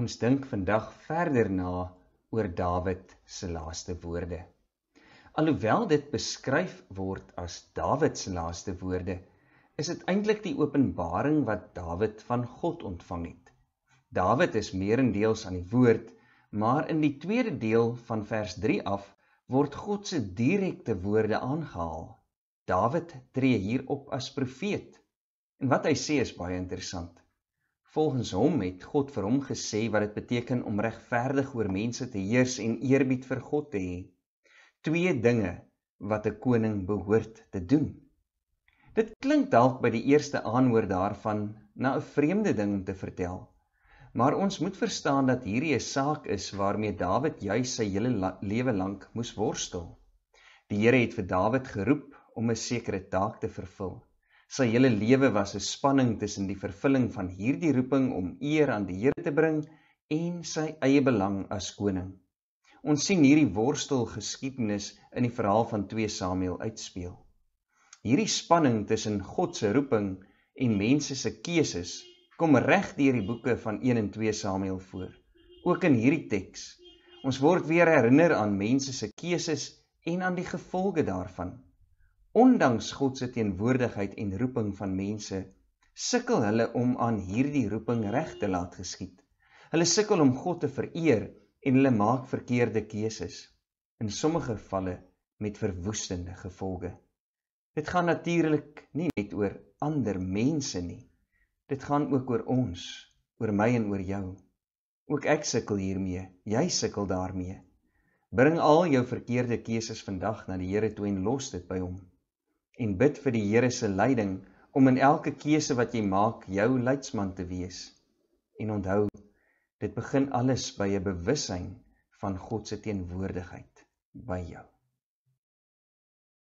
Ons dink vandag verder na oor Dawid se laaste woorde. Alhoewel dit beskryf word as Dawid se laaste woorde, is dit eintlik die openbaring wat Dawid van God ontvang het. Dawid is meerendeels aan die woord, maar in die tweede deel van vers 3 af word God se direkte woorde aangehaal. Dawid tree hierop as profeet. En wat hy sê is baie interessant. Volgens hom het God vir hom gesê wat dit beteken om regverdig oor mense te heers en eerbied vir God te hê. Twee dinge wat 'n koning behoort te doen. Dit klink dalk by die eerste aanhoor daarvan na 'n vreemde ding om te vertel. Maar ons moet verstaan dat hierdie 'n saak is waarmee Dawid juis sy hele lewe lank moes worstel. Die Here het vir Dawid geroep om 'n sekere taak te vervul. Sy hele lewe was 'n spanning tussen die vervulling van hierdie roeping om eer aan die Here te bring en sy eie belang as koning. Ons sien hierdie worstel geskiedenis in die verhaal van 2 Samuel uitspeel. Hierdie spanning tussen God se roeping en mense se keuses kom reg deur die boeke van 1 en 2 Samuel voor. Ook in hierdie teks. Ons word weer herinner aan mense se keuses en aan die gevolge daarvan. Ondanks God se teenwoordigheid en roeping van mense, sukkel hulle om aan hierdie roeping reg te laat geskied. Hulle sukkel om God te vereer en hulle maak verkeerde keuses, in sommige gevalle met verwoestende gevolge. Dit gaan natuurlik nie net oor ander mense nie. Dit gaan ook oor ons, oor my en oor jou. Ook ek sukkel hiermee, jy sukkel daarmee. Bring al jou verkeerde keuses vandag na die Here toe en los dit by hom en bid vir die Here se leiding om in elke keuse wat jy maak jou leidsman te wees. En onthou, dit begin alles by 'n bewussyn van God se teenwoordigheid by jou.